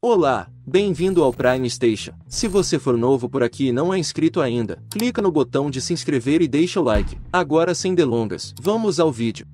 Olá, bem-vindo ao Prime Station. Se você for novo por aqui e não é inscrito ainda, clica no botão de se inscrever e deixa o like. Agora sem delongas, vamos ao vídeo.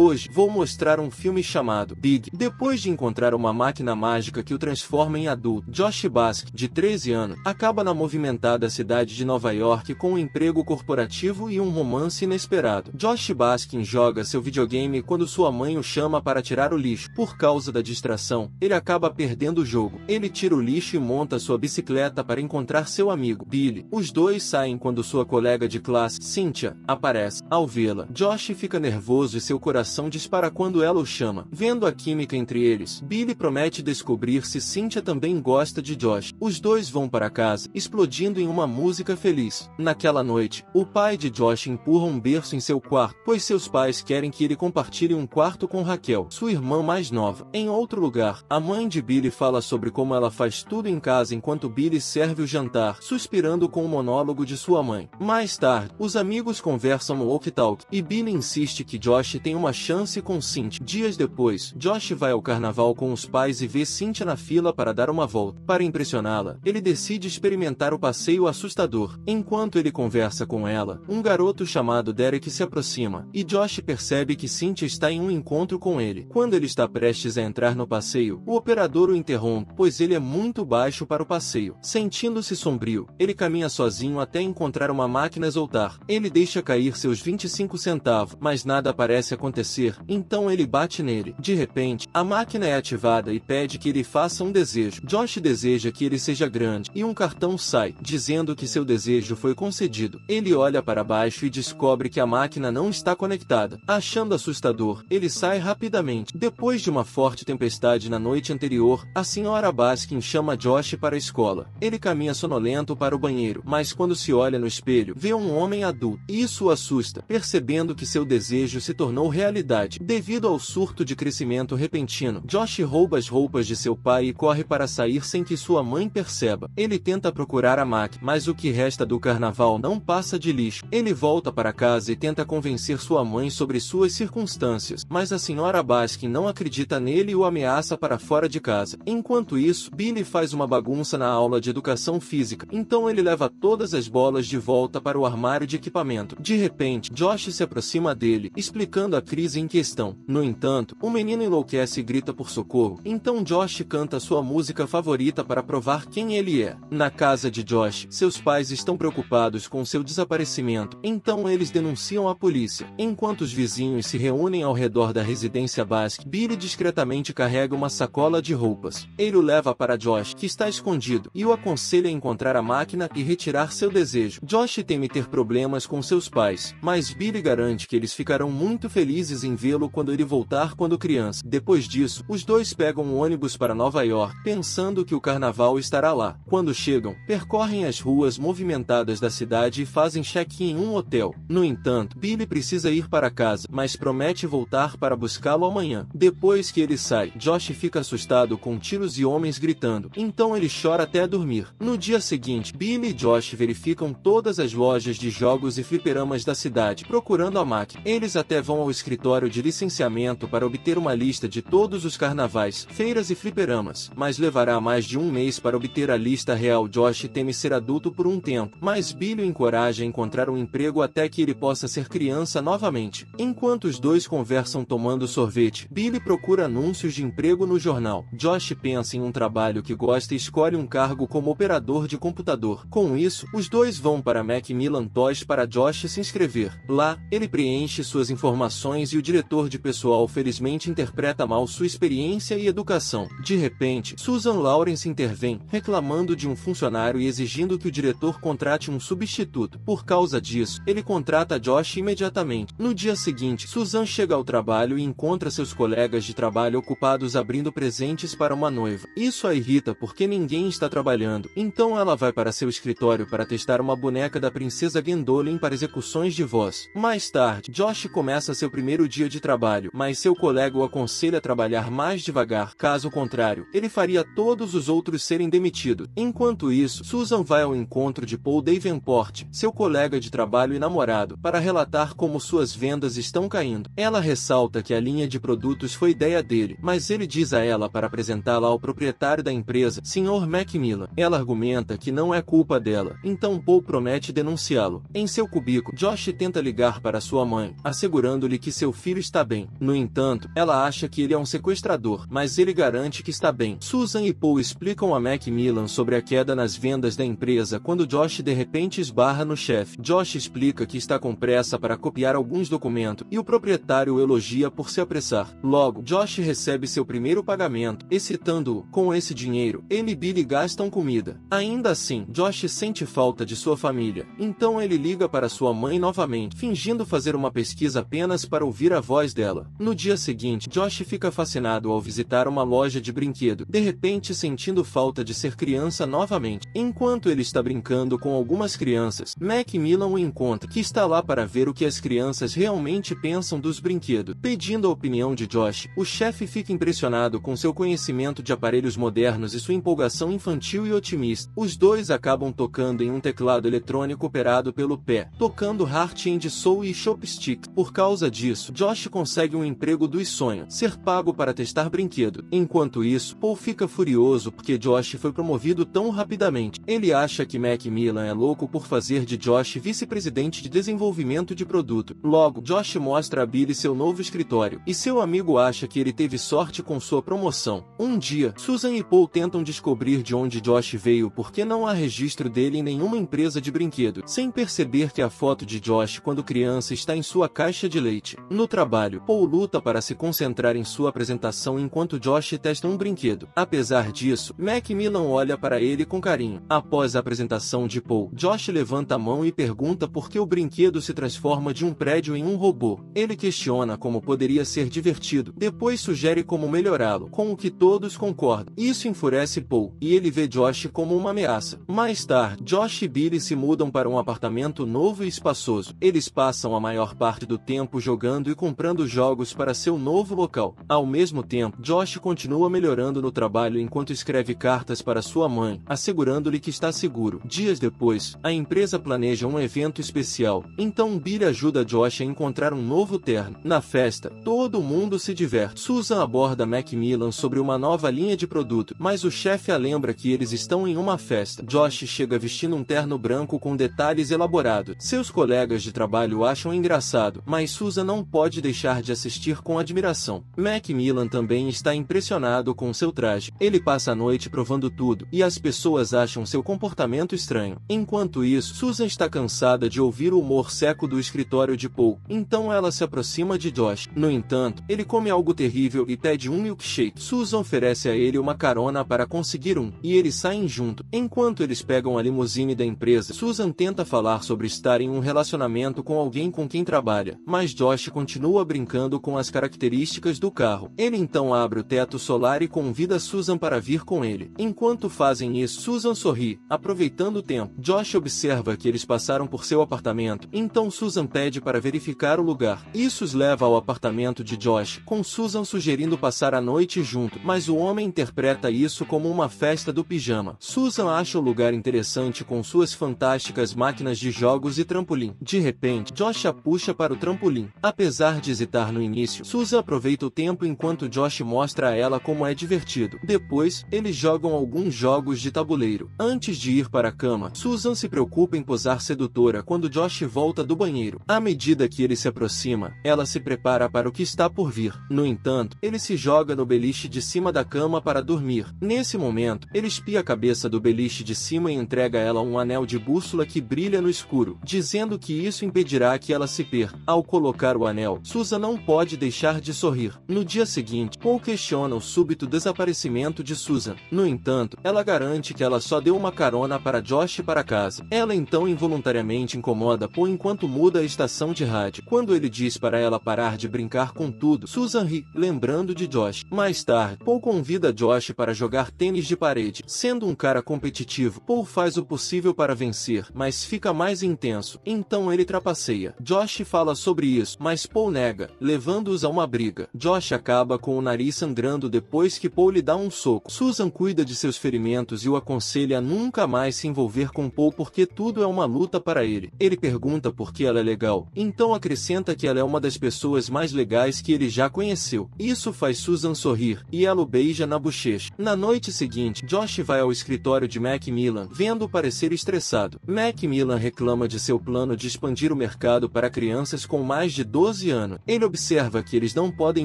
Hoje vou mostrar um filme chamado Big. Depois de encontrar uma máquina mágica que o transforma em adulto, Josh Bass, de 13 anos, acaba na movimentada cidade de Nova York com um emprego corporativo e um romance inesperado. Josh Baskin joga seu videogame quando sua mãe o chama para tirar o lixo. Por causa da distração, ele acaba perdendo o jogo. Ele tira o lixo e monta sua bicicleta para encontrar seu amigo, Billy. Os dois saem quando sua colega de classe, Cynthia, aparece. Ao vê-la, Josh fica nervoso e seu coração coração dispara quando ela o chama. Vendo a química entre eles, Billy promete descobrir se Cynthia também gosta de Josh. Os dois vão para casa, explodindo em uma música feliz. Naquela noite, o pai de Josh empurra um berço em seu quarto, pois seus pais querem que ele compartilhe um quarto com Raquel, sua irmã mais nova. Em outro lugar, a mãe de Billy fala sobre como ela faz tudo em casa enquanto Billy serve o jantar, suspirando com o monólogo de sua mãe. Mais tarde, os amigos conversam no Walk Talk, e Billy insiste que Josh tem uma chance com Cynthia. Dias depois, Josh vai ao carnaval com os pais e vê Cynthia na fila para dar uma volta. Para impressioná-la, ele decide experimentar o passeio assustador. Enquanto ele conversa com ela, um garoto chamado Derek se aproxima, e Josh percebe que Cynthia está em um encontro com ele. Quando ele está prestes a entrar no passeio, o operador o interrompe, pois ele é muito baixo para o passeio. Sentindo-se sombrio, ele caminha sozinho até encontrar uma máquina exultar. Ele deixa cair seus 25 centavos, mas nada parece acontecer acontecer, então ele bate nele. De repente, a máquina é ativada e pede que ele faça um desejo. Josh deseja que ele seja grande, e um cartão sai, dizendo que seu desejo foi concedido. Ele olha para baixo e descobre que a máquina não está conectada. Achando assustador, ele sai rapidamente. Depois de uma forte tempestade na noite anterior, a senhora Baskin chama Josh para a escola. Ele caminha sonolento para o banheiro, mas quando se olha no espelho, vê um homem adulto. Isso o assusta, percebendo que seu desejo se tornou real realidade. Devido ao surto de crescimento repentino, Josh rouba as roupas de seu pai e corre para sair sem que sua mãe perceba. Ele tenta procurar a Mac, mas o que resta do carnaval não passa de lixo. Ele volta para casa e tenta convencer sua mãe sobre suas circunstâncias, mas a senhora Baskin não acredita nele e o ameaça para fora de casa. Enquanto isso, Billy faz uma bagunça na aula de educação física, então ele leva todas as bolas de volta para o armário de equipamento. De repente, Josh se aproxima dele, explicando a crise crise em questão. No entanto, o menino enlouquece e grita por socorro. Então Josh canta sua música favorita para provar quem ele é. Na casa de Josh, seus pais estão preocupados com seu desaparecimento, então eles denunciam a polícia. Enquanto os vizinhos se reúnem ao redor da residência Basque, Billy discretamente carrega uma sacola de roupas. Ele o leva para Josh, que está escondido, e o aconselha a encontrar a máquina e retirar seu desejo. Josh teme ter problemas com seus pais, mas Billy garante que eles ficarão muito felizes vezes em vê-lo quando ele voltar quando criança. Depois disso, os dois pegam um ônibus para Nova York, pensando que o carnaval estará lá. Quando chegam, percorrem as ruas movimentadas da cidade e fazem check-in em um hotel. No entanto, Billy precisa ir para casa, mas promete voltar para buscá-lo amanhã. Depois que ele sai, Josh fica assustado com tiros e homens gritando. Então ele chora até dormir. No dia seguinte, Billy e Josh verificam todas as lojas de jogos e fliperamas da cidade, procurando a Mac. Eles até vão ao escritório escritório de licenciamento para obter uma lista de todos os carnavais, feiras e fliperamas, mas levará mais de um mês para obter a lista real. Josh teme ser adulto por um tempo, mas Billy o encoraja a encontrar um emprego até que ele possa ser criança novamente. Enquanto os dois conversam tomando sorvete, Billy procura anúncios de emprego no jornal. Josh pensa em um trabalho que gosta e escolhe um cargo como operador de computador. Com isso, os dois vão para Macmillan Toys para Josh se inscrever. Lá, ele preenche suas informações e o diretor de pessoal felizmente interpreta mal sua experiência e educação. De repente, Susan Lawrence intervém, reclamando de um funcionário e exigindo que o diretor contrate um substituto. Por causa disso, ele contrata Josh imediatamente. No dia seguinte, Susan chega ao trabalho e encontra seus colegas de trabalho ocupados abrindo presentes para uma noiva. Isso a irrita porque ninguém está trabalhando, então ela vai para seu escritório para testar uma boneca da princesa Gwendolyn para execuções de voz. Mais tarde, Josh começa seu primeiro primeiro dia de trabalho, mas seu colega o aconselha a trabalhar mais devagar, caso contrário, ele faria todos os outros serem demitidos. Enquanto isso, Susan vai ao encontro de Paul Davenport, seu colega de trabalho e namorado, para relatar como suas vendas estão caindo. Ela ressalta que a linha de produtos foi ideia dele, mas ele diz a ela para apresentá-la ao proprietário da empresa, Sr. Macmillan. Ela argumenta que não é culpa dela, então Paul promete denunciá-lo. Em seu cubículo, Josh tenta ligar para sua mãe, assegurando-lhe que seu seu filho está bem. No entanto, ela acha que ele é um sequestrador, mas ele garante que está bem. Susan e Paul explicam a Macmillan sobre a queda nas vendas da empresa quando Josh de repente esbarra no chefe. Josh explica que está com pressa para copiar alguns documentos e o proprietário elogia por se apressar. Logo, Josh recebe seu primeiro pagamento, excitando-o. Com esse dinheiro, ele e Billy gastam comida. Ainda assim, Josh sente falta de sua família. Então ele liga para sua mãe novamente, fingindo fazer uma pesquisa apenas para ouvir ouvir a voz dela. No dia seguinte, Josh fica fascinado ao visitar uma loja de brinquedo, de repente sentindo falta de ser criança novamente. Enquanto ele está brincando com algumas crianças, Macmillan o encontra, que está lá para ver o que as crianças realmente pensam dos brinquedos. Pedindo a opinião de Josh, o chefe fica impressionado com seu conhecimento de aparelhos modernos e sua empolgação infantil e otimista. Os dois acabam tocando em um teclado eletrônico operado pelo pé, tocando Heart the Soul e Chopstick. Por causa disso, isso, Josh consegue um emprego dos sonhos, ser pago para testar brinquedo. Enquanto isso, Paul fica furioso porque Josh foi promovido tão rapidamente. Ele acha que Macmillan é louco por fazer de Josh vice-presidente de desenvolvimento de produto. Logo, Josh mostra a Billy seu novo escritório, e seu amigo acha que ele teve sorte com sua promoção. Um dia, Susan e Paul tentam descobrir de onde Josh veio porque não há registro dele em nenhuma empresa de brinquedo, sem perceber que a foto de Josh quando criança está em sua caixa de leite no trabalho, Paul luta para se concentrar em sua apresentação enquanto Josh testa um brinquedo. Apesar disso, Macmillan olha para ele com carinho. Após a apresentação de Paul, Josh levanta a mão e pergunta por que o brinquedo se transforma de um prédio em um robô. Ele questiona como poderia ser divertido, depois sugere como melhorá-lo, com o que todos concordam. Isso enfurece Paul, e ele vê Josh como uma ameaça. Mais tarde, Josh e Billy se mudam para um apartamento novo e espaçoso. Eles passam a maior parte do tempo jogando instalando e comprando jogos para seu novo local. Ao mesmo tempo, Josh continua melhorando no trabalho enquanto escreve cartas para sua mãe, assegurando-lhe que está seguro. Dias depois, a empresa planeja um evento especial, então Billy ajuda Josh a encontrar um novo terno. Na festa, todo mundo se diverte. Susan aborda Macmillan sobre uma nova linha de produto, mas o chefe a lembra que eles estão em uma festa. Josh chega vestindo um terno branco com detalhes elaborados. Seus colegas de trabalho acham engraçado, mas Susan não pode deixar de assistir com admiração. Macmillan também está impressionado com seu traje. Ele passa a noite provando tudo e as pessoas acham seu comportamento estranho. Enquanto isso, Susan está cansada de ouvir o humor seco do escritório de Paul, então ela se aproxima de Josh. No entanto, ele come algo terrível e pede um milkshake. Susan oferece a ele uma carona para conseguir um, e eles saem junto. Enquanto eles pegam a limusine da empresa, Susan tenta falar sobre estar em um relacionamento com alguém com quem trabalha, mas Josh continua brincando com as características do carro. Ele então abre o teto solar e convida Susan para vir com ele. Enquanto fazem isso, Susan sorri, aproveitando o tempo. Josh observa que eles passaram por seu apartamento, então Susan pede para verificar o lugar. Isso os leva ao apartamento de Josh, com Susan sugerindo passar a noite junto, mas o homem interpreta isso como uma festa do pijama. Susan acha o lugar interessante com suas fantásticas máquinas de jogos e trampolim. De repente, Josh a puxa para o trampolim. Apesar Apesar de hesitar no início, Susan aproveita o tempo enquanto Josh mostra a ela como é divertido. Depois, eles jogam alguns jogos de tabuleiro. Antes de ir para a cama, Susan se preocupa em posar sedutora quando Josh volta do banheiro. À medida que ele se aproxima, ela se prepara para o que está por vir. No entanto, ele se joga no beliche de cima da cama para dormir. Nesse momento, ele espia a cabeça do beliche de cima e entrega a ela um anel de bússola que brilha no escuro, dizendo que isso impedirá que ela se perca. Ao colocar o anel coronel, Susan não pode deixar de sorrir. No dia seguinte, Paul questiona o súbito desaparecimento de Susan. No entanto, ela garante que ela só deu uma carona para Josh para casa. Ela então involuntariamente incomoda Paul enquanto muda a estação de rádio. Quando ele diz para ela parar de brincar com tudo, Susan ri, lembrando de Josh. Mais tarde, Paul convida Josh para jogar tênis de parede. Sendo um cara competitivo, Paul faz o possível para vencer, mas fica mais intenso. Então ele trapaceia. Josh fala sobre isso, mas Paul nega, levando-os a uma briga. Josh acaba com o nariz sangrando depois que Paul lhe dá um soco. Susan cuida de seus ferimentos e o aconselha a nunca mais se envolver com Paul porque tudo é uma luta para ele. Ele pergunta por que ela é legal, então acrescenta que ela é uma das pessoas mais legais que ele já conheceu. Isso faz Susan sorrir e ela o beija na bochecha. Na noite seguinte, Josh vai ao escritório de Macmillan, vendo-o parecer estressado. Macmillan reclama de seu plano de expandir o mercado para crianças com mais de 12 14 anos. Ele observa que eles não podem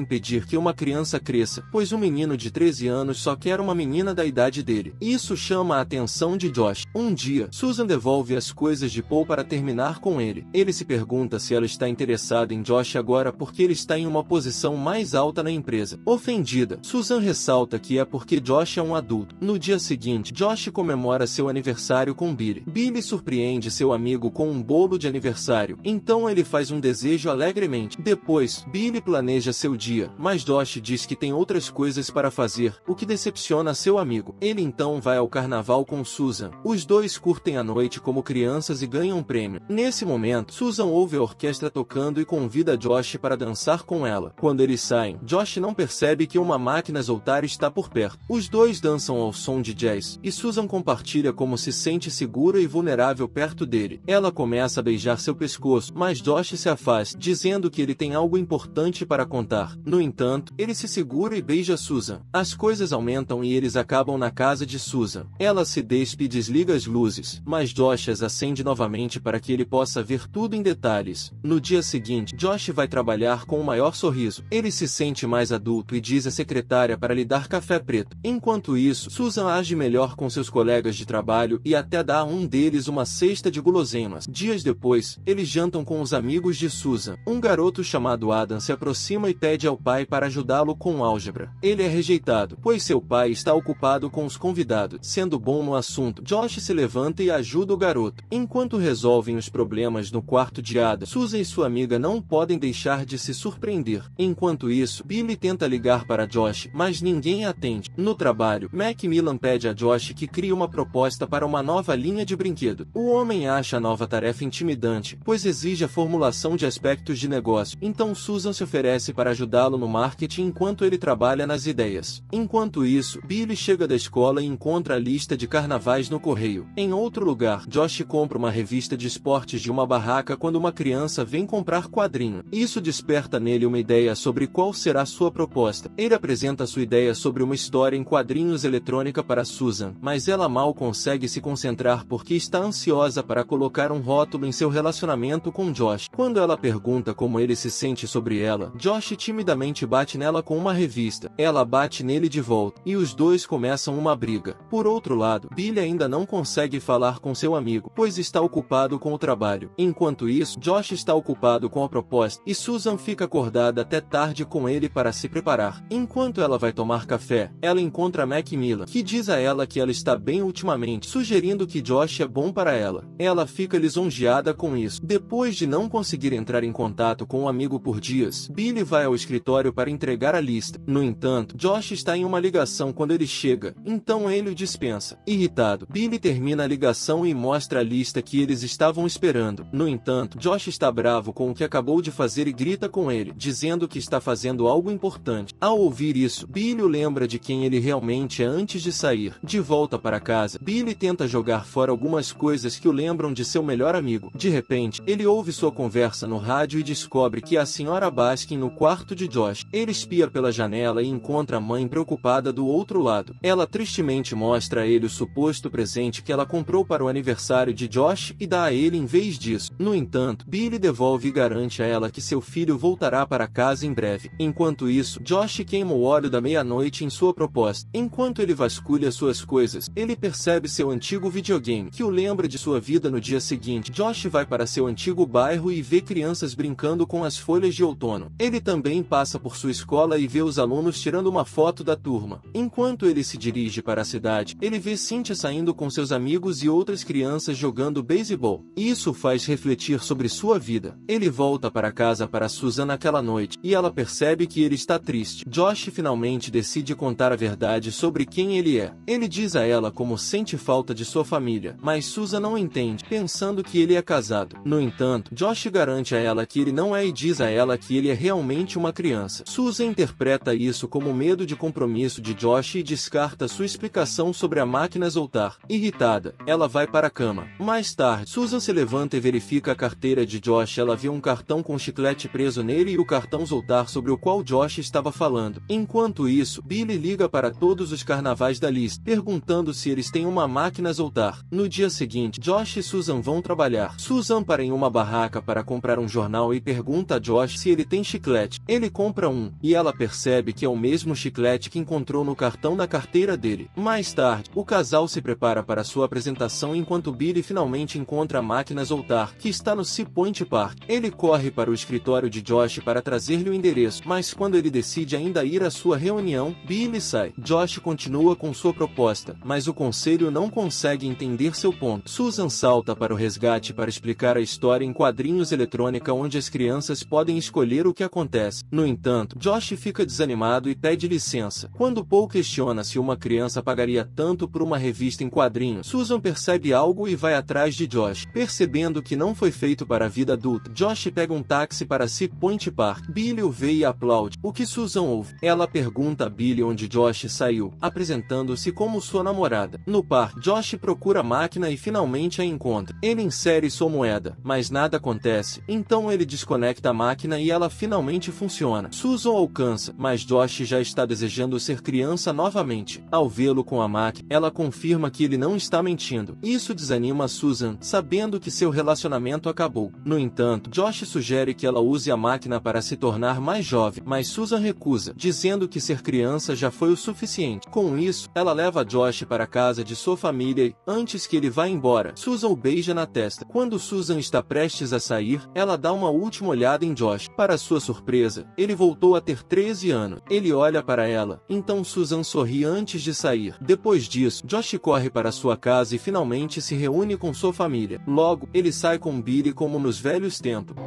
impedir que uma criança cresça, pois um menino de 13 anos só quer uma menina da idade dele. Isso chama a atenção de Josh. Um dia, Susan devolve as coisas de Paul para terminar com ele. Ele se pergunta se ela está interessada em Josh agora porque ele está em uma posição mais alta na empresa. Ofendida, Susan ressalta que é porque Josh é um adulto. No dia seguinte, Josh comemora seu aniversário com Billy. Billy surpreende seu amigo com um bolo de aniversário, então ele faz um desejo alegremente rapidamente. Depois, Billy planeja seu dia, mas Josh diz que tem outras coisas para fazer, o que decepciona seu amigo. Ele então vai ao carnaval com Susan. Os dois curtem a noite como crianças e ganham um prêmio. Nesse momento, Susan ouve a orquestra tocando e convida Josh para dançar com ela. Quando eles saem, Josh não percebe que uma máquina Zoltar está por perto. Os dois dançam ao som de jazz, e Susan compartilha como se sente segura e vulnerável perto dele. Ela começa a beijar seu pescoço, mas Josh se afasta, dizendo que ele tem algo importante para contar. No entanto, ele se segura e beija Susan. As coisas aumentam e eles acabam na casa de Susan. Ela se despe e desliga as luzes, mas Josh as acende novamente para que ele possa ver tudo em detalhes. No dia seguinte, Josh vai trabalhar com o um maior sorriso. Ele se sente mais adulto e diz à secretária para lhe dar café preto. Enquanto isso, Susan age melhor com seus colegas de trabalho e até dá a um deles uma cesta de guloseimas. Dias depois, eles jantam com os amigos de Susan. Um garoto garoto chamado Adam se aproxima e pede ao pai para ajudá-lo com álgebra. Ele é rejeitado, pois seu pai está ocupado com os convidados. Sendo bom no assunto, Josh se levanta e ajuda o garoto. Enquanto resolvem os problemas no quarto de Adam, Susan e sua amiga não podem deixar de se surpreender. Enquanto isso, Billy tenta ligar para Josh, mas ninguém atende. No trabalho, Macmillan pede a Josh que crie uma proposta para uma nova linha de brinquedo. O homem acha a nova tarefa intimidante, pois exige a formulação de aspectos de negócio negócio, então Susan se oferece para ajudá-lo no marketing enquanto ele trabalha nas ideias. Enquanto isso, Billy chega da escola e encontra a lista de carnavais no correio. Em outro lugar, Josh compra uma revista de esportes de uma barraca quando uma criança vem comprar quadrinho. Isso desperta nele uma ideia sobre qual será sua proposta. Ele apresenta sua ideia sobre uma história em quadrinhos eletrônica para Susan, mas ela mal consegue se concentrar porque está ansiosa para colocar um rótulo em seu relacionamento com Josh. Quando ela pergunta como como ele se sente sobre ela, Josh timidamente bate nela com uma revista. Ela bate nele de volta, e os dois começam uma briga. Por outro lado, Billy ainda não consegue falar com seu amigo, pois está ocupado com o trabalho. Enquanto isso, Josh está ocupado com a proposta, e Susan fica acordada até tarde com ele para se preparar. Enquanto ela vai tomar café, ela encontra Mac Miller, que diz a ela que ela está bem ultimamente, sugerindo que Josh é bom para ela. Ela fica lisonjeada com isso. Depois de não conseguir entrar em contato contato com um amigo por dias. Billy vai ao escritório para entregar a lista. No entanto, Josh está em uma ligação quando ele chega, então ele o dispensa. Irritado, Billy termina a ligação e mostra a lista que eles estavam esperando. No entanto, Josh está bravo com o que acabou de fazer e grita com ele, dizendo que está fazendo algo importante. Ao ouvir isso, Billy lembra de quem ele realmente é antes de sair. De volta para casa, Billy tenta jogar fora algumas coisas que o lembram de seu melhor amigo. De repente, ele ouve sua conversa no rádio e descobre descobre que a senhora Baskin no quarto de Josh. Ele espia pela janela e encontra a mãe preocupada do outro lado. Ela tristemente mostra a ele o suposto presente que ela comprou para o aniversário de Josh e dá a ele em vez disso. No entanto, Billy devolve e garante a ela que seu filho voltará para casa em breve. Enquanto isso, Josh queima o óleo da meia-noite em sua proposta. Enquanto ele vasculha suas coisas, ele percebe seu antigo videogame, que o lembra de sua vida no dia seguinte. Josh vai para seu antigo bairro e vê crianças brincando com as folhas de outono. Ele também passa por sua escola e vê os alunos tirando uma foto da turma. Enquanto ele se dirige para a cidade, ele vê Cynthia saindo com seus amigos e outras crianças jogando beisebol. Isso faz refletir sobre sua vida. Ele volta para casa para Susan naquela noite, e ela percebe que ele está triste. Josh finalmente decide contar a verdade sobre quem ele é. Ele diz a ela como sente falta de sua família, mas Susan não entende, pensando que ele é casado. No entanto, Josh garante a ela que ele não não é e diz a ela que ele é realmente uma criança. Susan interpreta isso como medo de compromisso de Josh e descarta sua explicação sobre a máquina soltar. Irritada, ela vai para a cama. Mais tarde, Susan se levanta e verifica a carteira de Josh. Ela vê um cartão com chiclete preso nele e o cartão soltar sobre o qual Josh estava falando. Enquanto isso, Billy liga para todos os carnavais da lista, perguntando se eles têm uma máquina soltar. No dia seguinte, Josh e Susan vão trabalhar. Susan para em uma barraca para comprar um jornal e pergunta a Josh se ele tem chiclete. Ele compra um, e ela percebe que é o mesmo chiclete que encontrou no cartão da carteira dele. Mais tarde, o casal se prepara para sua apresentação enquanto Billy finalmente encontra a máquina Zoltar, que está no Sea Point Park. Ele corre para o escritório de Josh para trazer-lhe o endereço, mas quando ele decide ainda ir à sua reunião, Billy sai. Josh continua com sua proposta, mas o conselho não consegue entender seu ponto. Susan salta para o resgate para explicar a história em quadrinhos eletrônica onde a escrita crianças podem escolher o que acontece. No entanto, Josh fica desanimado e pede licença. Quando Paul questiona se uma criança pagaria tanto por uma revista em quadrinhos, Susan percebe algo e vai atrás de Josh. Percebendo que não foi feito para a vida adulta, Josh pega um táxi para Sea Point Park. Billy o vê e aplaude. O que Susan ouve? Ela pergunta a Billy onde Josh saiu, apresentando-se como sua namorada. No par, Josh procura a máquina e finalmente a encontra. Ele insere sua moeda, mas nada acontece, então ele descobre conecta a máquina e ela finalmente funciona. Susan alcança, mas Josh já está desejando ser criança novamente. Ao vê-lo com a máquina, ela confirma que ele não está mentindo. Isso desanima Susan, sabendo que seu relacionamento acabou. No entanto, Josh sugere que ela use a máquina para se tornar mais jovem, mas Susan recusa, dizendo que ser criança já foi o suficiente. Com isso, ela leva Josh para a casa de sua família e, antes que ele vá embora, Susan o beija na testa. Quando Susan está prestes a sair, ela dá uma última uma olhada em Josh. Para sua surpresa, ele voltou a ter 13 anos. Ele olha para ela, então Susan sorri antes de sair. Depois disso, Josh corre para sua casa e finalmente se reúne com sua família. Logo, ele sai com Billy como nos velhos tempos.